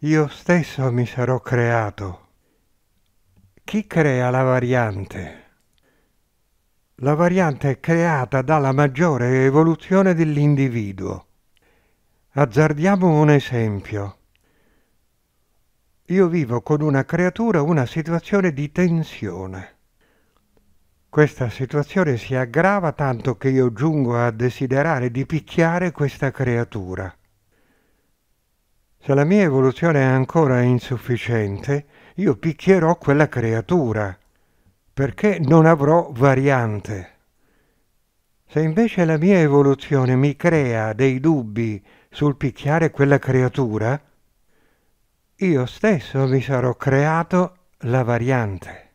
io stesso mi sarò creato. Chi crea la variante? La variante è creata dalla maggiore evoluzione dell'individuo. Azzardiamo un esempio. Io vivo con una creatura una situazione di tensione. Questa situazione si aggrava tanto che io giungo a desiderare di picchiare questa creatura. Se la mia evoluzione è ancora insufficiente, io picchierò quella creatura perché non avrò variante. Se invece la mia evoluzione mi crea dei dubbi sul picchiare quella creatura, io stesso mi sarò creato la variante.